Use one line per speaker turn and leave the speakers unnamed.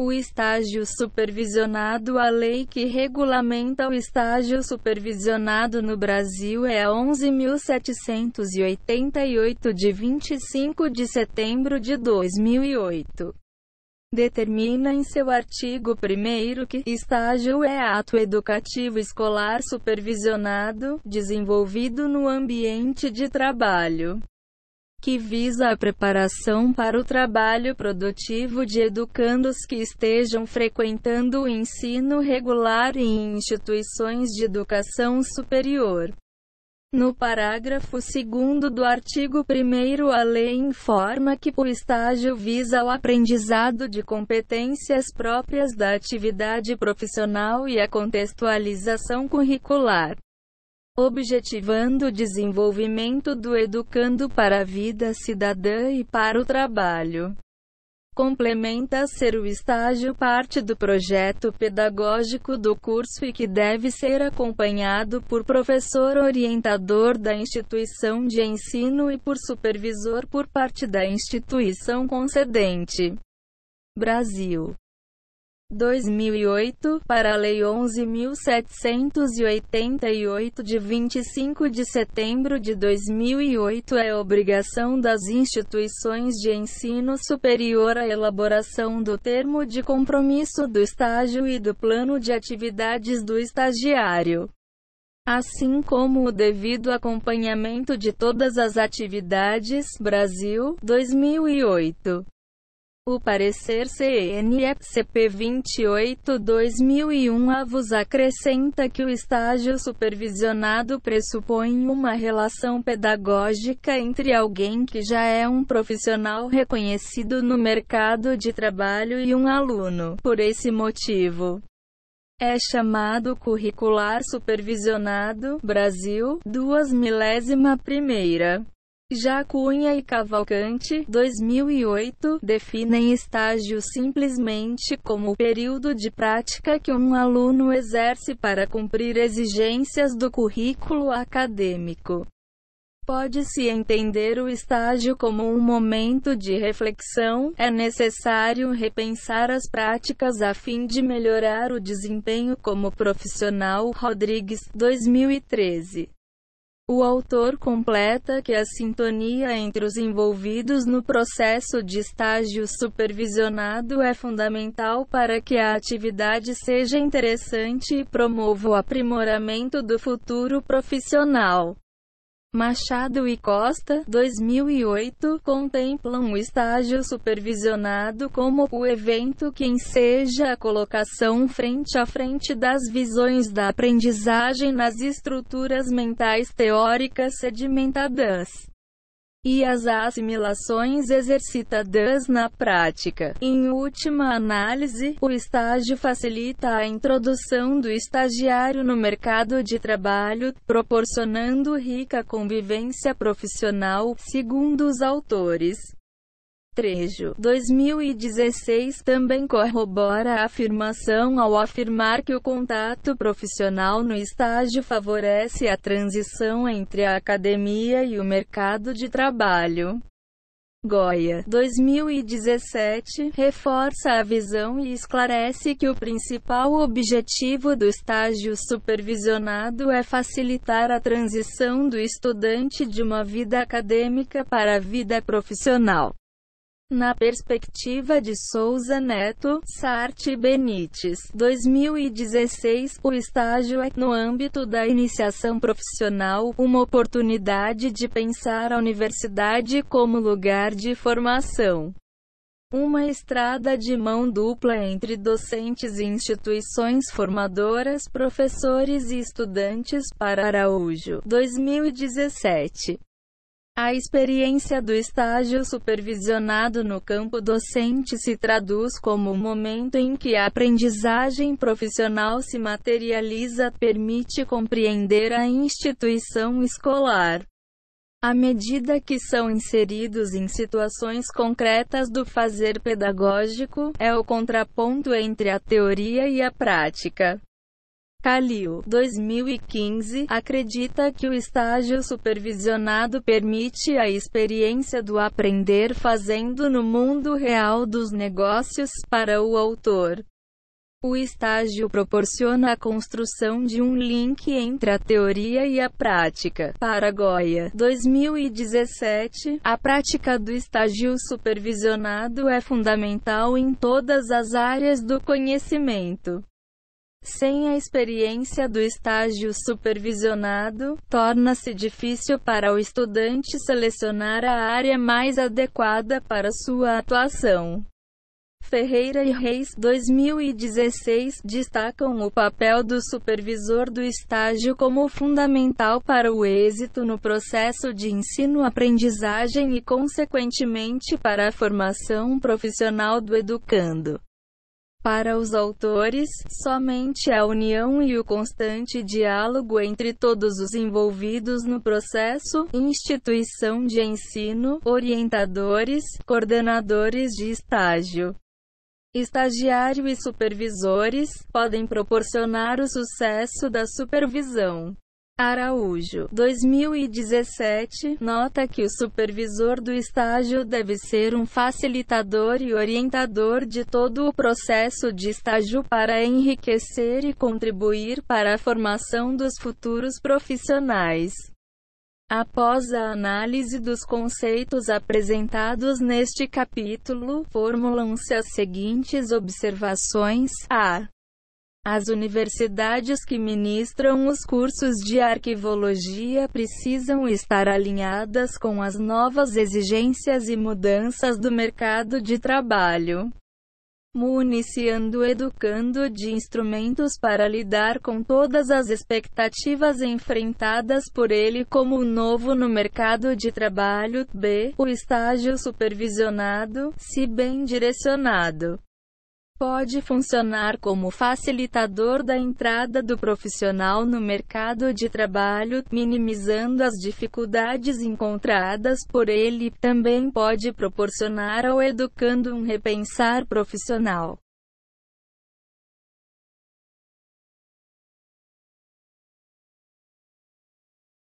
O estágio supervisionado A lei que regulamenta o estágio supervisionado no Brasil é a 11.788 de 25 de setembro de 2008. Determina em seu artigo 1 que estágio é ato educativo escolar supervisionado, desenvolvido no ambiente de trabalho que visa a preparação para o trabalho produtivo de educandos que estejam frequentando o ensino regular em instituições de educação superior. No parágrafo 2 do artigo 1, a lei informa que o estágio visa o aprendizado de competências próprias da atividade profissional e a contextualização curricular objetivando o desenvolvimento do educando para a vida cidadã e para o trabalho. Complementa ser o estágio parte do projeto pedagógico do curso e que deve ser acompanhado por professor orientador da instituição de ensino e por supervisor por parte da instituição concedente. Brasil 2008, para a Lei 11.788 de 25 de setembro de 2008 é obrigação das instituições de ensino superior a elaboração do termo de compromisso do estágio e do plano de atividades do estagiário assim como o devido acompanhamento de todas as atividades. Brasil, 2008. O parecer CNEp cp 28-2001 AVUS acrescenta que o estágio supervisionado pressupõe uma relação pedagógica entre alguém que já é um profissional reconhecido no mercado de trabalho e um aluno. Por esse motivo, é chamado curricular supervisionado Brasil, duas milésima primeira. Já Cunha e Cavalcante, 2008, definem estágio simplesmente como o período de prática que um aluno exerce para cumprir exigências do currículo acadêmico. Pode-se entender o estágio como um momento de reflexão, é necessário repensar as práticas a fim de melhorar o desempenho como profissional. Rodrigues, 2013. O autor completa que a sintonia entre os envolvidos no processo de estágio supervisionado é fundamental para que a atividade seja interessante e promova o aprimoramento do futuro profissional. Machado e Costa, 2008, contemplam o estágio supervisionado como o evento que enseja a colocação frente a frente das visões da aprendizagem nas estruturas mentais teóricas sedimentadas e as assimilações exercitadas na prática. Em última análise, o estágio facilita a introdução do estagiário no mercado de trabalho, proporcionando rica convivência profissional, segundo os autores. Trejo, 2016, também corrobora a afirmação ao afirmar que o contato profissional no estágio favorece a transição entre a academia e o mercado de trabalho. Goia, 2017, reforça a visão e esclarece que o principal objetivo do estágio supervisionado é facilitar a transição do estudante de uma vida acadêmica para a vida profissional. Na perspectiva de Souza Neto, Sarte Benites, 2016, o estágio é, no âmbito da iniciação profissional, uma oportunidade de pensar a universidade como lugar de formação. Uma estrada de mão dupla entre docentes e instituições formadoras, professores e estudantes para Araújo, 2017. A experiência do estágio supervisionado no campo docente se traduz como o momento em que a aprendizagem profissional se materializa, permite compreender a instituição escolar. À medida que são inseridos em situações concretas do fazer pedagógico, é o contraponto entre a teoria e a prática. Calil, 2015, acredita que o estágio supervisionado permite a experiência do aprender fazendo no mundo real dos negócios para o autor. O estágio proporciona a construção de um link entre a teoria e a prática. Paragoya, 2017. A prática do estágio supervisionado é fundamental em todas as áreas do conhecimento. Sem a experiência do estágio supervisionado, torna-se difícil para o estudante selecionar a área mais adequada para sua atuação. Ferreira e Reis 2016 destacam o papel do supervisor do estágio como fundamental para o êxito no processo de ensino-aprendizagem e, consequentemente, para a formação profissional do educando. Para os autores, somente a união e o constante diálogo entre todos os envolvidos no processo, instituição de ensino, orientadores, coordenadores de estágio, estagiário e supervisores, podem proporcionar o sucesso da supervisão. Araújo, 2017, nota que o supervisor do estágio deve ser um facilitador e orientador de todo o processo de estágio para enriquecer e contribuir para a formação dos futuros profissionais. Após a análise dos conceitos apresentados neste capítulo, formulam-se as seguintes observações: a as universidades que ministram os cursos de arquivologia precisam estar alinhadas com as novas exigências e mudanças do mercado de trabalho, municiando educando de instrumentos para lidar com todas as expectativas enfrentadas por ele como o novo no mercado de trabalho, b. O estágio supervisionado, se bem direcionado pode funcionar como facilitador da entrada do profissional no mercado de trabalho, minimizando as dificuldades encontradas por ele, também pode proporcionar ao educando um repensar profissional.